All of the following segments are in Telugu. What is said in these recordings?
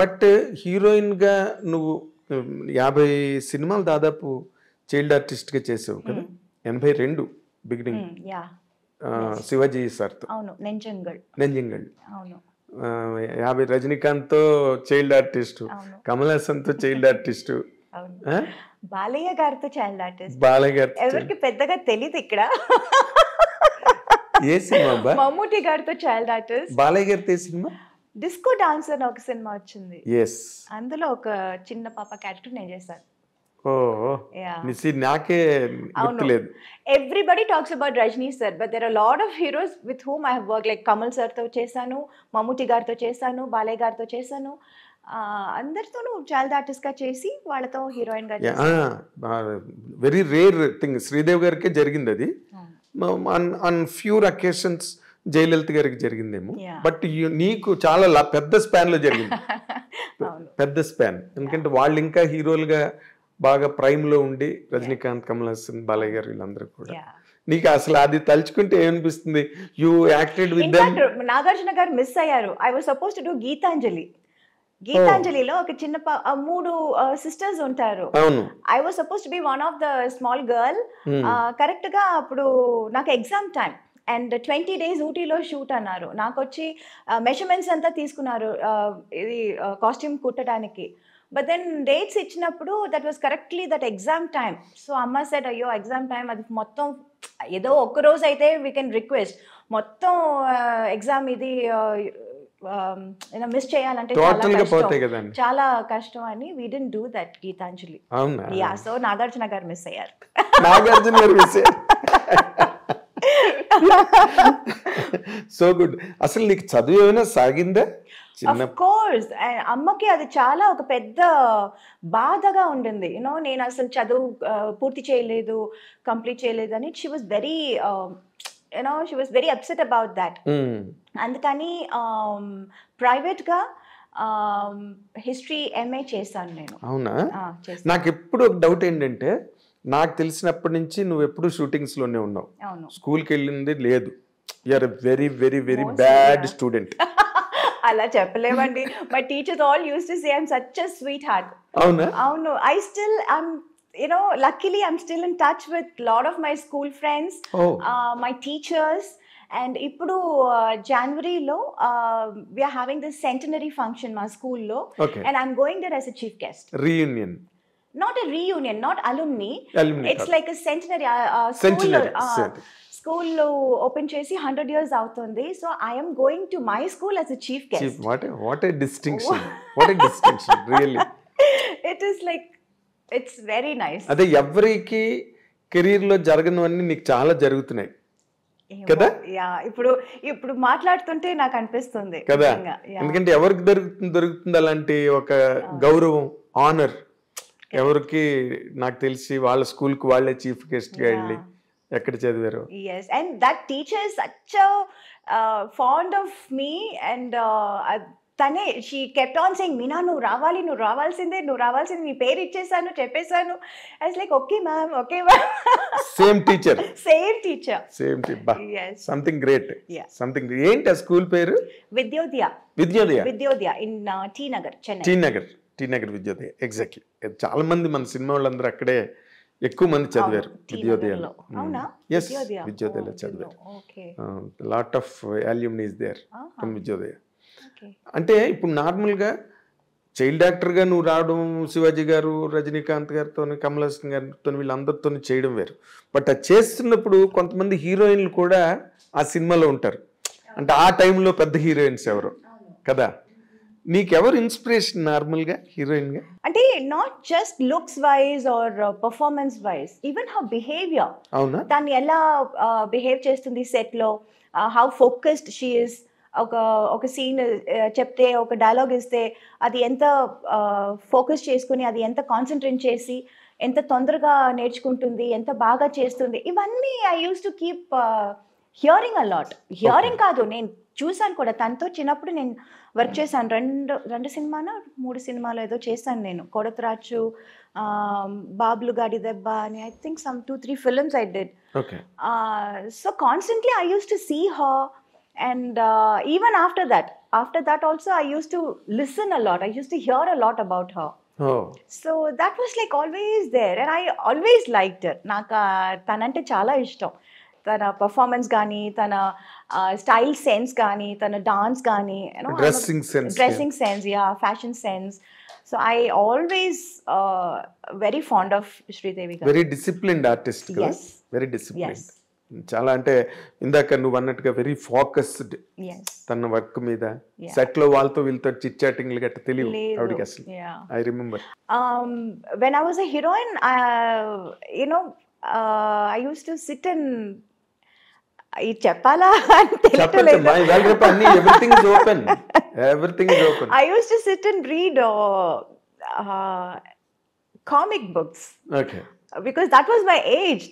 బట్ హీరోయిన్గా నువ్వు యాభై సినిమాలు దాదాపు చైల్డ్ ఆర్టిస్ట్గా చేసావు కదా ఎనభై రెండు బిగినింగ్ శివాజీ సార్తో నెంజంగల్ యాభై రజనీకాంత్తో చైల్డ్ ఆర్టిస్ట్ కమల్ హాసన్తో చైల్డ్ ఆర్టిస్ట్ బాలయ్య గారితో చైల్డ్ ఆర్టిస్ట్ బాలయ్య గారు ఎవరికి పెద్దగా తెలియదు ఇక్కడ ఏ సినిమా మమ్మూటి గారితో చైల్డ్ ఆర్టిస్ట్ బాలయ్య గారితో సినిమా డిస్కో డాన్స్ అని ఒక సినిమా వచ్చింది ఎస్ అందులో ఒక చిన్న పాప క్యారెక్టర్ నేను చేశాను everybody talks about Rajini sir but there are lot of heroes with whom I work like Kamal సార్తో చేశాను మమ్ముటి గారితో చేశాను బాలయ్య గారితో చేశాను అందరితోనూ చైల్డ్ ఆర్టిస్ట్ గా చేసి వాళ్ళతో హీరోయిన్ గా వెరీ రేర్ థింగ్ శ్రీదేవి గారికే జరిగింది అది ఆన్ ఫ్యూర్ అకేషన్స్ జయలలిత గారికి జరిగిందేమో బట్ నీకు చాలా పెద్ద స్పాన్ లో జరిగింది పెద్ద స్పాన్ ఎందుకంటే వాళ్ళు ఇంకా హీరోలుగా బాగా ప్రైమ్ లో ఉండి రజనీకాంత్ కమల్ హాసన్ బాలయ్య గారు వీళ్ళందరూ కూడా నీకు అసలు అది తలుచుకుంటే ఏమనిపిస్తుంది you acted with Nagarjuna garu miss అయ్యారు I was suppose to do Gitanjali గీతాంజలిలో ఒక చిన్న మూడు సిస్టర్స్ ఉంటారు I was suppose to be one of the small girl correct గా అప్పుడు నాకు exam time and twenty days ఊటీలో షూట్ అన్నారు నాకు వచ్చి మెషర్మెంట్స్ అంతా తీసుకున్నారు ఇది కాస్ట్యూమ్ కుట్టడానికి బట్ దెన్ డేట్స్ ఇచ్చినప్పుడు that was correctly that exam time so అమ్మ సెట్ అయ్యో ఎగ్జామ్ టైం అది మొత్తం ఏదో ఒక్క రోజు అయితే వీ కెన్ రిక్వెస్ట్ మొత్తం ఎగ్జామ్ ఇది మిస్ చేయాలంటే చాలా కష్టం అని we didn't do that Gitanjali so Nagarjuna garu miss అయ్యారు నాగార్జున గారు మిస్ అయ్యారు సో గుడ్ అసలు నీకు చదువు ఏమైనా సాగిందా కోర్స్ అమ్మకి అది చాలా ఒక పెద్ద బాధగా ఉండింది యూనో నేను అసలు చదువు పూర్తి చేయలేదు కంప్లీట్ చేయలేదు అని she was very you know she was very upset about that అందుకని ప్రైవేట్గా హిస్టరీ ఎంఏ చేశాను నేను అవునా నాకు ఎప్పుడు ఒక డౌట్ ఏంటంటే నాకు తెలిసినప్పటి నుంచి నువ్వు ఎప్పుడు షూటింగ్స్లోనే ఉన్నావు స్కూల్కి వెళ్ళింది లేదు you're very very very bad student అలా చెప్పలేమండి my teachers all use to say I'm such a sweetheart అవును అవును I still I'm no luckily I'm still in touch with lot of my school friends my teachers and ఇప్పుడు జనవరిలో we are having this centenary function మా స్కూల్లో and I'm going there as a chief guest reunion not a reunion not alumni it's like centenary స్కూల్లో ఓపెన్ చేసి హండ్రెడ్ ఇయర్స్ అవుతుంది so I'm going to my school as chief guest what what distinction what a it is like it's very nice అదే ఎవరికి కెరీర్ కెరీర్లో జరగనివన్నీ నీకు చాలా జరుగుతున్నాయి కదా యా ఇప్పుడు ఇప్పుడు మాట్లాడుతుంటే నాకు అనిపిస్తుంది కదా ఎందుకంటే ఎవరికి దొరుకుతుంది దొరుకుతుంది అలాంటి ఒక గౌరవం ఆనర్ ఎవరికి నాకు తెలిసి వాళ్ళ స్కూల్ కు వాళ్ళే చీఫ్ గెస్ట్ గా వెళ్ళి ఎక్కడ చదివారు yes and that teacher such fond of me and తనే she kept on saying Meena నువ్వు రావాలి నువ్వు రావాల్సిందే నువ్వు రావాల్సింది నీ పేరు ఇచ్చేసాను చెప్పేసాను ఐస్ like okay ma'am okay ma'am same teacher same teacher same something great something ఏంటి ఆ స్కూల్ పేరు Vidyodaya Vidyodaya Vidyodaya in uh, T Nagar Chennai T Nagar T Nagar Vidyodaya exactly చాలా మంది మన సినిమా వాళ్ళందరూ అక్కడే ఎక్కువ మంది చదివారు విద్యోదయాలు ఎస్ విద్యోదయలో చదివారు lot of alumni there from Vidyodaya అంటే ఇప్పుడు నార్మల్గా చైల్డ్ డాక్టర్గా నువ్వు రావడం శివాజీ గారు రజనీకాంత్ గారితో కమల్ హాసన్ గారితో వీళ్ళందరితో చేయడం వేరు బట్ అది చేస్తున్నప్పుడు కొంతమంది హీరోయిన్లు కూడా ఆ సినిమాలో ఉంటారు అంటే ఆ టైంలో పెద్ద హీరోయిన్స్ ఎవరు కదా నీకెవరు ఇన్స్పిరేషన్ నార్మల్ గా హీరోయిన్ గా అంటే not just looks wise or performance wise even how behaviour అవునా తను ఎలా బిహేవ్ చేస్తుంది సెట్ లో హౌ ఫోకస్డ్ షీ ఇస్ ఒక ఒక సీన్ చెప్తే ఒక డైలాగ్ ఇస్తే అది ఎంత ఫోకస్ చేసుకుని అది ఎంత కాన్సన్ట్రేట్ చేసి ఎంత తొందరగా నేర్చుకుంటుంది ఎంత బాగా చేస్తుంది ఇవన్నీ I use to keep hearing a lot hearing కాదు నేను చూశాను కూడా తనతో చిన్నప్పుడు నేను వర్క్ చేశాను రెండు రెండు సినిమాలు మూడు సినిమాలు ఏదో చేశాను నేను కొడతరాచు బాబులు గాడి దెబ్బ అని I think some two three films I did so constantly I use to see ah and even after that after that also I use to listen a lot I use to hear a lot about ah so that was like always there and I always like నాకు తనంటే చాలా ఇష్టం తన పర్ఫార్మెన్స్ కానీ తన స్టైల్ సెన్స్ కానీ తన డాన్స్ కానీ dressing sense dressing sense yeah fashion sense so I always very fond of Sridevi very disciplined artist very disciplined చాలా అంటే ఇందాక నువ్వు అన్నట్టుగా వెరీ ఫోకస్డ్ తన వర్క్ మీద సెట్ లో వాళ్ళతో వీళ్ళతో చిట్ చాటింగ్ గట్ట తెలియదు ఆవిడకి అసలు I remember when I was a heroine you know I use to sit and ఇది చెప్పాలా అని comic books because that was my age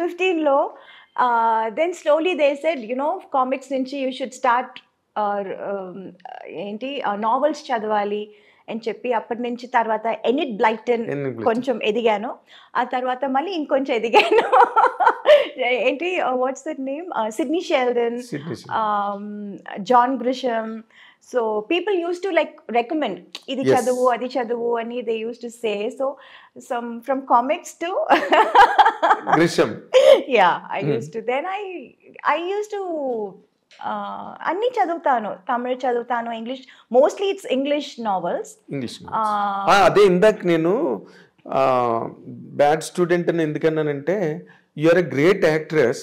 fourteen లో then slowly they said no comics నుంచి యూ షుడ్ స్టార్ట్ ఏంటి నావెల్స్ uh, చదవాలి అని చెప్పి అప్పటి నుంచి తర్వాత ఎనిట్ బ్లైటన్ కొంచెం ఎదిగాను ఆ తర్వాత మళ్ళీ ఇంకొంచెం ఎదిగాను ఏంటి what's that name Sidney Sheldon John Grisham so people use to like recommend ఇది చదువు అది చదువు అని they use to say so some from comics to Grisham yeah I use to then I I use to అన్నీ చదువుతాను తమిళ్ చదువుతాను English mostly it's English novels English అదే ఇందాక నేను బ్యాడ్ స్టూడెంట్ అని ఎందుకన్నానంటే you're a great actress,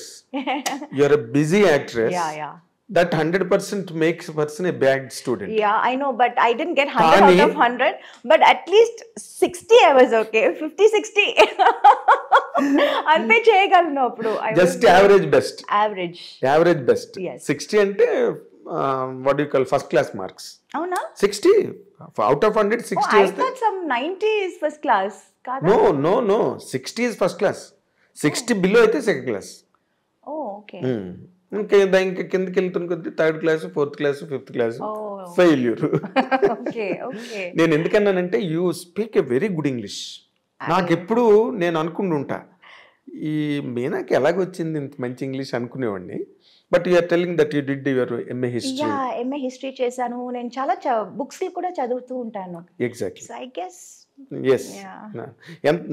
you're a busy actress. Yeah, yeah. That hundred percent makes person a bad student yeah I know but I didn't get hundred out of hundred but at least sixty hours okay fifty sixty అంతే చేయగలను అప్పుడు just average best average average best sixty అంటే what you call first class marks అవునా sixty out of hundred sixty some ninety first class no no no sixty is first class sixty below అయితే సెకండ్ క్లాస్ ఇంకా ఇంకా కిందకి వెళ్తున్న కొద్ది third class fourth class fifth class failure నేను ఎందుకన్నానంటే you speak a very good English నాకు ఎప్పుడు నేను అనుకుంటుంటా ఈ మీనాకి ఎలాగొచ్చింది ఇంత మంచి ఇంగ్లీష్ అనుకునేవాడిని but you're telling that you did your MA history MA history చేశాను నేను చాలా బుక్స్ కూడా చదువుతూ ఉంటాను ఎగ్జాక్ట్లీ ఐ గెస్ ఎస్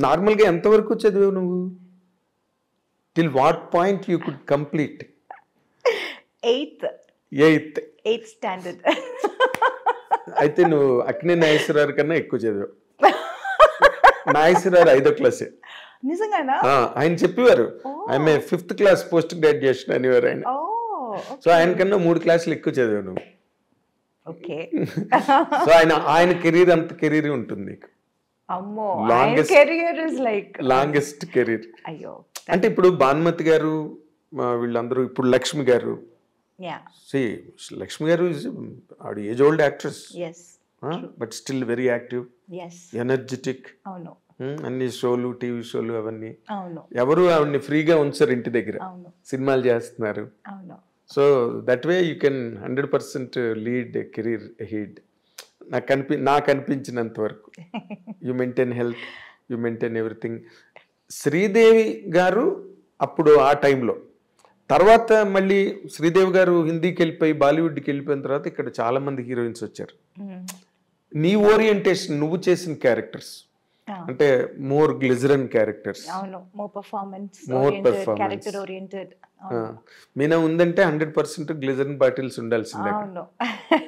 నార్మల్గా ఎంతవరకు చదివావు నువ్వు till what point you could complete eighth eighth eighth standard అయితే నువ్వు అక్నే నాగేశ్వరరావు కన్నా ఎక్కువ చదివావు నాగేశ్వరరావు ఐదో క్లాస్ నిజంగానా ఆయన చెప్పేవారు ఆమె ఫిఫ్త్ క్లాస్ పోస్ట్ గ్రాడ్యుయేషన్ అనేవారు ఆయన సో ఆయన కన్నా మూడు క్లాసులు ఎక్కువ చదివావు నువ్వు ఓకే సో ఆయన ఆయన కెరీర్ అంత కెరీర్ ఉంటుంది longest career is like longest career అయ్యో అంటే ఇప్పుడు భానుమతి గారు వీళ్ళందరూ ఇప్పుడు లక్ష్మి గారు సి లక్ష్మి గారు ఆవిడ age old actress but still very active energetic అన్ని షోలు టీవీ షోలు అవన్నీ ఎవరు ఆవిడని ఫ్రీగా ఉంచారు ఇంటి దగ్గర సినిమాలు చేస్తున్నారు so that way you can hundred percent lead career హీడ్ నాకు కనిపి నాకు అనిపించినంత వరకు you maintain health you maintain everything Sridevi గారు అప్పుడు ఆ టైంలో తర్వాత మళ్ళీ శ్రీదేవి గారు హిందీకి వెళ్ళిపోయి బాలీవుడ్కి వెళ్ళిపోయిన తర్వాత ఇక్కడ చాలా మంది హీరోయిన్స్ వచ్చారు నీ ఓరియంటేషన్ నువ్వు చేసిన క్యారెక్టర్స్ అంటే more glycerin characters more performance మీనా ఉందంటే హండ్రెడ్ పర్సెంట్ గ్లిజరన్ బాటిల్స్ ఉండాల్సిందే